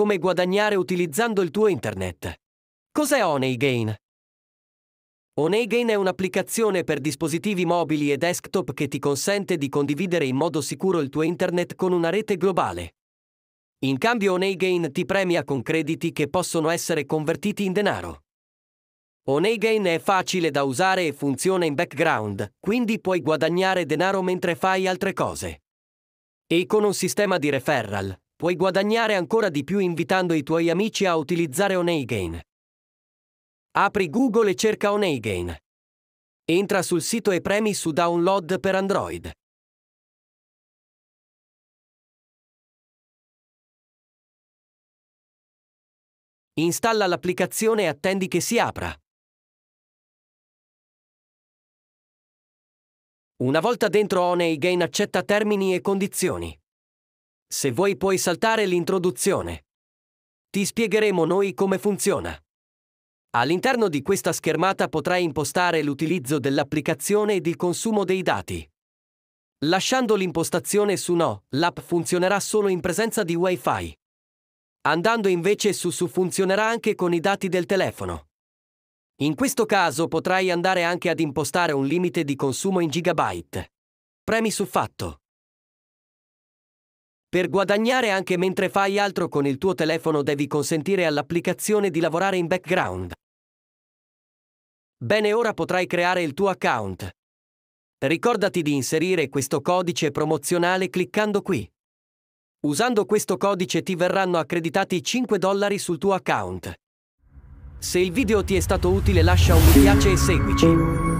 come guadagnare utilizzando il tuo internet. Cos'è OneyGain? OneyGain è un'applicazione per dispositivi mobili e desktop che ti consente di condividere in modo sicuro il tuo internet con una rete globale. In cambio OneyGain ti premia con crediti che possono essere convertiti in denaro. OneyGain è facile da usare e funziona in background, quindi puoi guadagnare denaro mentre fai altre cose. E con un sistema di referral, puoi guadagnare ancora di più invitando i tuoi amici a utilizzare Onegain. Apri Google e cerca Onegain. Entra sul sito e premi su Download per Android. Installa l'applicazione e attendi che si apra. Una volta dentro Honey accetta termini e condizioni. Se vuoi puoi saltare l'introduzione. Ti spiegheremo noi come funziona. All'interno di questa schermata potrai impostare l'utilizzo dell'applicazione ed il consumo dei dati. Lasciando l'impostazione su No, l'app funzionerà solo in presenza di Wi-Fi. Andando invece su Su funzionerà anche con i dati del telefono. In questo caso potrai andare anche ad impostare un limite di consumo in gigabyte. Premi su Fatto. Per guadagnare anche mentre fai altro con il tuo telefono devi consentire all'applicazione di lavorare in background. Bene, ora potrai creare il tuo account. Ricordati di inserire questo codice promozionale cliccando qui. Usando questo codice ti verranno accreditati 5 dollari sul tuo account. Se il video ti è stato utile lascia un mi piace e seguici.